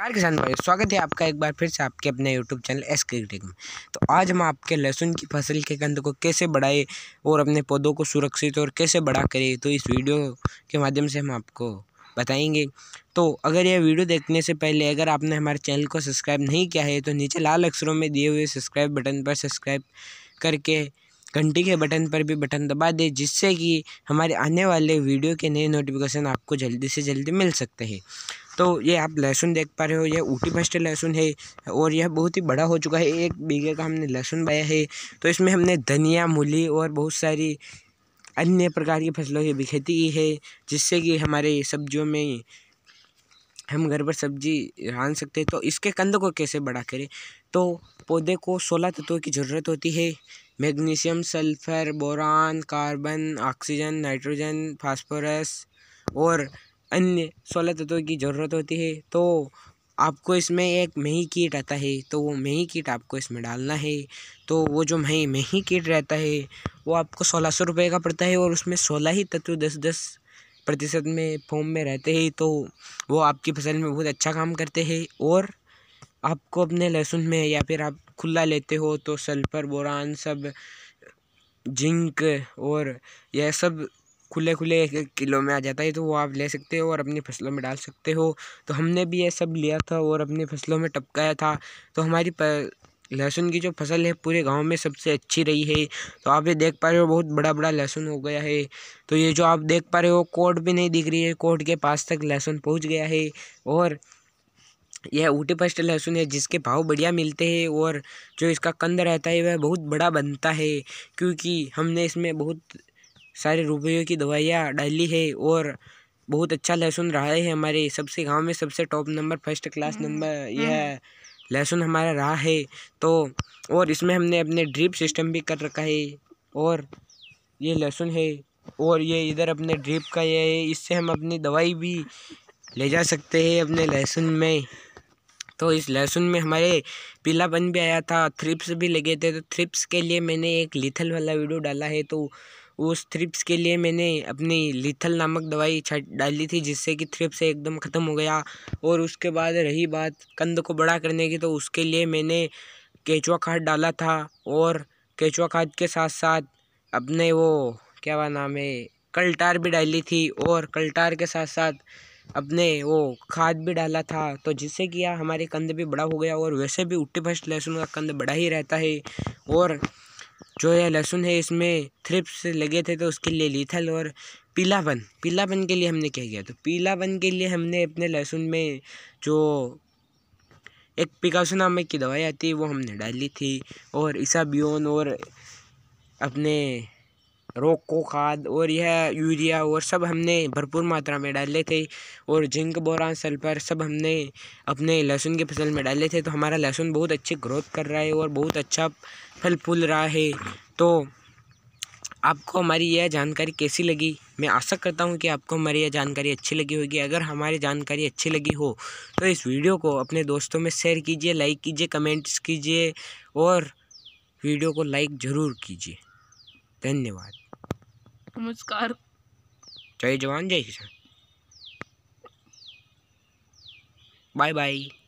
नमस्कार किसान भाई स्वागत है आपका एक बार फिर से आपके अपने यूट्यूब चैनल एस क्रिकेटिंग में तो आज हम आपके लहसुन की फसल के गंध को कैसे बढ़ाए और अपने पौधों को सुरक्षित और कैसे बड़ा करें तो इस वीडियो के माध्यम से हम आपको बताएंगे तो अगर यह वीडियो देखने से पहले अगर आपने हमारे चैनल को सब्सक्राइब नहीं किया है तो नीचे लाल अक्षरों में दिए हुए सब्सक्राइब बटन पर सब्सक्राइब करके घंटी के बटन पर भी बटन दबा दें जिससे कि हमारे आने वाले वीडियो के नए नोटिफिकेशन आपको जल्दी से जल्दी मिल सकते हैं तो ये आप लहसुन देख पा रहे हो ये ऊटी फस्ट लहसुन है और यह बहुत ही बड़ा हो चुका है एक बीघे का हमने लहसुन बाया है तो इसमें हमने धनिया मूली और बहुत सारी अन्य प्रकार की फसलों की भी खेती की है जिससे कि हमारे सब्जियों में हम घर पर सब्जी आन सकते हैं तो इसके कंद को कैसे बड़ा करें तो पौधे को सोलह तत्वों की ज़रूरत होती है magnesium sulphur boron carbon oxygen nitrogen phosphorus और अन्य सोलह तत्वों की ज़रूरत होती है तो आपको इसमें एक मही कीट आता है तो वो मही कीट आपको इसमें डालना है तो वो जो मही मही कीट रहता है वो आपको सोलह सौ रुपये का पड़ता है और उसमें सोलह ही तत्व दस दस प्रतिशत में फॉर्म में रहते हैं तो वो आपकी फसल में बहुत अच्छा काम करते हैं और आपको अपने लहसुन में या फिर आप खुला लेते हो तो सल्फर बोरान सब जिंक और यह सब खुले खुले एक एक किलो में आ जाता है तो वो आप ले सकते हो और अपनी फसलों में डाल सकते हो तो हमने भी ये सब लिया था और अपनी फसलों में टपकाया था तो हमारी प... लहसुन की जो फसल है पूरे गांव में सबसे अच्छी रही है तो आप ये देख पा रहे हो बहुत बड़ा बड़ा लहसुन हो गया है तो ये जो आप देख पा रहे हो कोट भी नहीं दिख रही है कोट के पास तक लहसुन पहुंच गया है और यह ऊटी फर्स्ट लहसुन है जिसके भाव बढ़िया मिलते हैं और जो इसका कंद रहता है वह बहुत बड़ा बनता है क्योंकि हमने इसमें बहुत सारे रुपयों की दवाइयाँ डाली है और बहुत अच्छा लहसुन रहा है हमारे सबसे गांव में सबसे top number first class number यह लहसुन हमारा रहा है तो और इसमें हमने अपने ड्रिप सिस्टम भी कर रखा है और ये लहसुन है और ये इधर अपने ड्रिप का यह है इससे हम अपनी दवाई भी ले जा सकते हैं अपने लहसुन में तो इस लहसुन में हमारे पीलापन भी आया था थ्रिप्स भी लगे थे तो थ्रिप्स के लिए मैंने एक लिथल वाला वीडियो डाला है तो उस थ्रिप्स के लिए मैंने अपनी लिथल नामक दवाई डाली थी जिससे कि थ्रिप्स एकदम ख़त्म हो गया और उसके बाद रही बात कंद को बड़ा करने की तो उसके लिए मैंने केचुआ खाद डाला था और केचुआ खाद के साथ साथ अपने वो क्या हुआ नाम है कलटार भी डाली थी और कलटार के साथ साथ अपने वो खाद भी डाला था तो जिससे कि हमारे कंद भी बड़ा हो गया और वैसे भी उट्टी फर्स्ट लहसुन का कंद बड़ा ही रहता है और जो यह लहसुन है इसमें थ्रिप्स लगे थे तो उसके लिए लीथल और पीलापन पीलापन के लिए हमने क्या किया तो पीलापन के लिए हमने अपने लहसुन में जो एक पिकासो नामक की दवाई आती है वो हमने डाली थी और ईसा और अपने रोको खाद और यह यूरिया और सब हमने भरपूर मात्रा में डाले थे और जिंक बोरान सल्फर सब हमने अपने लहसुन की फसल में डाले थे तो हमारा लहसुन बहुत अच्छी ग्रोथ कर रहा है और बहुत अच्छा फल फूल रहा है तो आपको हमारी यह जानकारी कैसी लगी मैं आशा करता हूँ कि आपको हमारी यह जानकारी अच्छी लगी होगी अगर हमारी जानकारी अच्छी लगी हो तो इस वीडियो को अपने दोस्तों में शेयर कीजिए लाइक कीजिए कमेंट्स कीजिए और वीडियो को लाइक ज़रूर कीजिए धन्यवाद नमस्कार जय जवान जय किसान बाय बाय